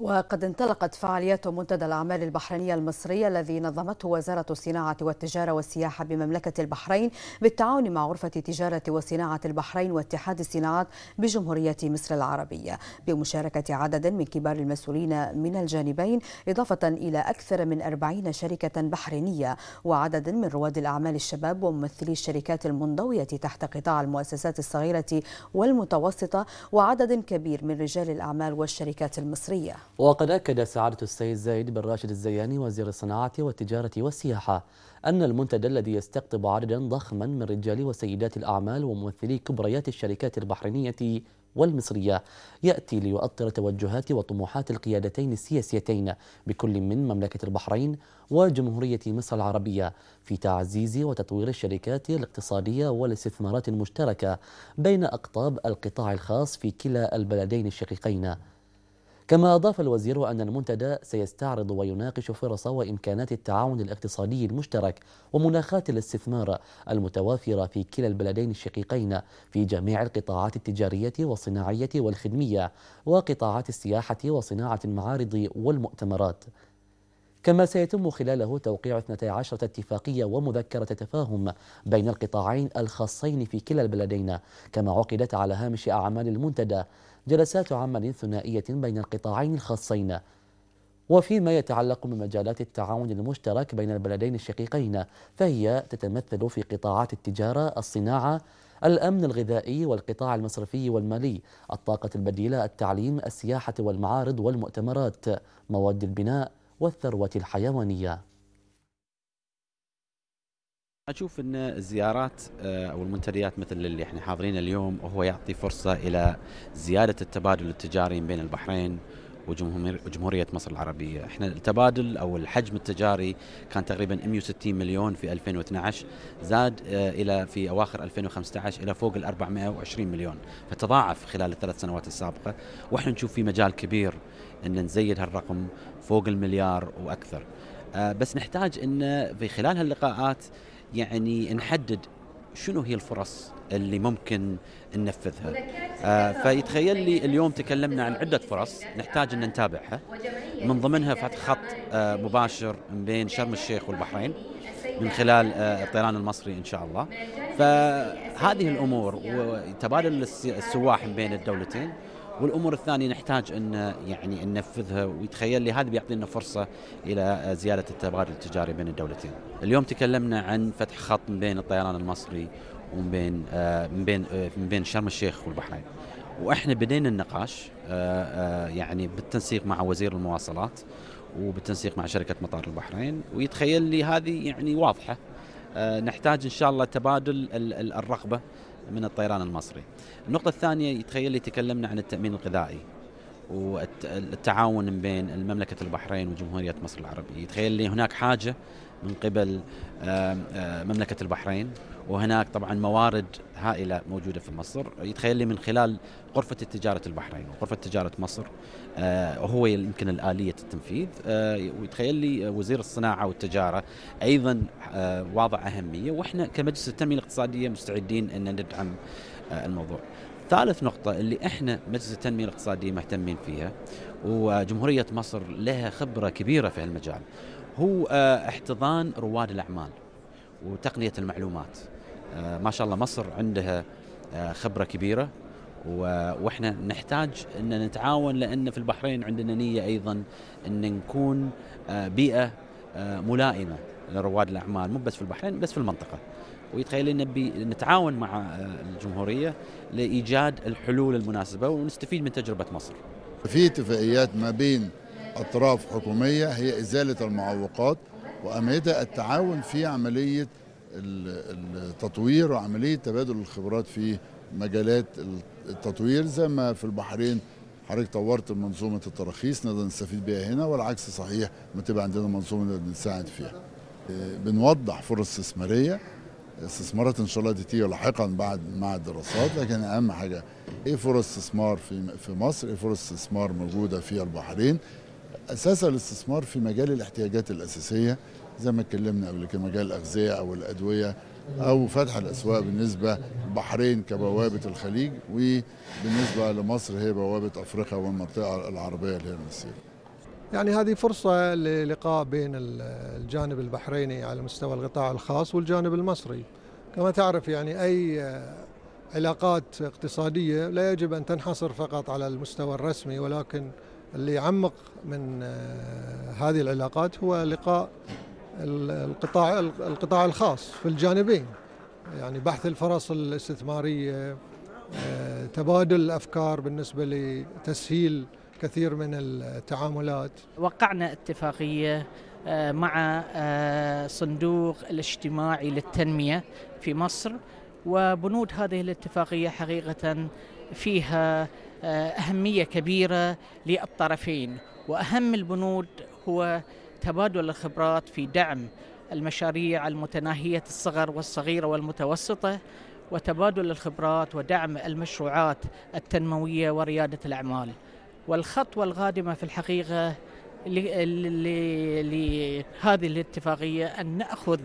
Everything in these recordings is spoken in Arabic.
وقد انطلقت فعاليات منتدى الأعمال البحرينية المصرية الذي نظمته وزارة الصناعة والتجارة والسياحة بمملكة البحرين بالتعاون مع غرفة تجارة وصناعة البحرين واتحاد الصناعات بجمهورية مصر العربية بمشاركة عدد من كبار المسؤولين من الجانبين إضافة إلى أكثر من 40 شركة بحرينية وعدد من رواد الأعمال الشباب وممثلي الشركات المنضوية تحت قطاع المؤسسات الصغيرة والمتوسطة وعدد كبير من رجال الأعمال والشركات المصرية وقد أكد سعادة السيد زايد بن راشد الزياني وزير الصناعة والتجارة والسياحة أن المنتدى الذي يستقطب عددا ضخما من رجال وسيدات الأعمال وممثلي كبريات الشركات البحرينية والمصرية يأتي ليؤطر توجهات وطموحات القيادتين السياسيتين بكل من مملكة البحرين وجمهورية مصر العربية في تعزيز وتطوير الشركات الاقتصادية والاستثمارات المشتركة بين أقطاب القطاع الخاص في كلا البلدين الشقيقين كما أضاف الوزير أن المنتدى سيستعرض ويناقش فرص وإمكانات التعاون الاقتصادي المشترك ومناخات الاستثمار المتوافرة في كلا البلدين الشقيقين في جميع القطاعات التجارية والصناعية والخدمية وقطاعات السياحة وصناعة المعارض والمؤتمرات كما سيتم خلاله توقيع 12 اتفاقية ومذكرة تفاهم بين القطاعين الخاصين في كلا البلدين كما عقدت على هامش أعمال المنتدى جلسات عمل ثنائية بين القطاعين الخاصين وفيما يتعلق بمجالات التعاون المشترك بين البلدين الشقيقين فهي تتمثل في قطاعات التجارة الصناعة الأمن الغذائي والقطاع المصرفي والمالي الطاقة البديلة التعليم السياحة والمعارض والمؤتمرات مواد البناء والثروة الحيوانية اشوف ان الزيارات آه، او المنتديات مثل اللي احنا حاضرين اليوم هو يعطي فرصه الى زياده التبادل التجاري بين البحرين وجمهورية مصر العربية احنا التبادل أو الحجم التجاري كان تقريبا 160 مليون في 2012 زاد آه، إلى في أواخر 2015 إلى فوق ال 420 مليون فتضاعف خلال الثلاث سنوات السابقة واحنا نشوف في مجال كبير أن نزيد هالرقم فوق المليار وأكثر آه، بس نحتاج أن في خلال هاللقاءات يعني نحدد شنو هي الفرص اللي ممكن ننفذها آه فيتخيل لي اليوم تكلمنا عن عدة فرص نحتاج أن نتابعها من ضمنها فتح خط آه مباشر بين شرم الشيخ والبحرين من خلال آه الطيران المصري إن شاء الله فهذه الأمور وتبادل السواح بين الدولتين والامور الثانيه نحتاج ان يعني ننفذها ويتخيل لي هذا بيعطينا فرصه الى زياده التبادل التجاري بين الدولتين. اليوم تكلمنا عن فتح خط من بين الطيران المصري ومن بين آه، من بين آه، من بين شرم الشيخ والبحرين. واحنا بدينا النقاش آه، يعني بالتنسيق مع وزير المواصلات وبالتنسيق مع شركه مطار البحرين ويتخيل لي هذه يعني واضحه آه، نحتاج ان شاء الله تبادل الرغبه من الطيران المصري. النقطه الثانيه يتخيل لي تكلمنا عن التامين الغذائي. والتعاون بين المملكة البحرين وجمهورية مصر العربية تخيل لي هناك حاجة من قبل آه، مملكة البحرين وهناك طبعا موارد هائلة موجودة في مصر يتخيل لي من خلال غرفة تجارة البحرين وغرفة تجارة مصر وهو آه، يمكن الآلية التنفيذ آه، ويتخيل لي وزير الصناعة والتجارة أيضا واضع أهمية وإحنا كمجلس التنمية الاقتصادية مستعدين أن ندعم الموضوع ثالث نقطة اللي احنا مجلس التنمية الاقتصادية مهتمين فيها وجمهورية مصر لها خبرة كبيرة في المجال هو آه، احتضان رواد الأعمال وتقنية المعلومات آه، ما شاء الله مصر عندها آه، خبرة كبيرة واحنا نحتاج ان نتعاون لان في البحرين عندنا نيه ايضا ان نكون بيئه آه، ملائمه لرواد الاعمال مو بس في البحرين بس في المنطقه ويتخيل ان نتعاون مع آه، الجمهوريه لايجاد الحلول المناسبه ونستفيد من تجربه مصر. في اتفاقيات ما بين اطراف حكوميه هي ازاله المعوقات واهميتها التعاون في عمليه التطوير وعمليه تبادل الخبرات في مجالات التطوير زي ما في البحرين حضرتك طورت منظومه التراخيص نقدر نستفيد بيها هنا والعكس صحيح ما تبقى عندنا منظومه نقدر نساعد فيها. آه، بنوضح فرص استثماريه استثمارات ان شاء الله تيجي لاحقا بعد مع الدراسات لكن اهم حاجه ايه فرص استثمار في في مصر؟ ايه فرص استثمار موجوده في البحرين؟ اساسا الاستثمار في مجال الاحتياجات الاساسيه زي ما اتكلمنا قبل كده مجال الاغذيه او الادويه او فتح الاسواق بالنسبه للبحرين كبوابه الخليج وبالنسبه لمصر هي بوابه افريقيا والمنطقه العربيه اللي هي المسيره. يعني هذه فرصه للقاء بين الجانب البحريني على مستوى القطاع الخاص والجانب المصري. كما تعرف يعني اي علاقات اقتصاديه لا يجب ان تنحصر فقط على المستوى الرسمي ولكن اللي يعمق من آه، هذه العلاقات هو لقاء القطاع القطاع الخاص في الجانبين يعني بحث الفرص الاستثماريه آه، تبادل الافكار بالنسبه لتسهيل كثير من التعاملات وقعنا اتفاقيه آه، مع آه، صندوق الاجتماعي للتنميه في مصر وبنود هذه الاتفاقيه حقيقه فيها اهميه كبيره للطرفين واهم البنود هو تبادل الخبرات في دعم المشاريع المتناهية الصغر والصغيرة والمتوسطة وتبادل الخبرات ودعم المشروعات التنموية وريادة الأعمال والخطوة القادمة في الحقيقة لهذه الاتفاقية أن نأخذ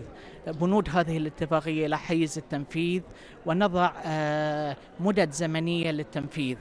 بنود هذه الاتفاقية إلى حيز التنفيذ ونضع آه، مدد زمنية للتنفيذ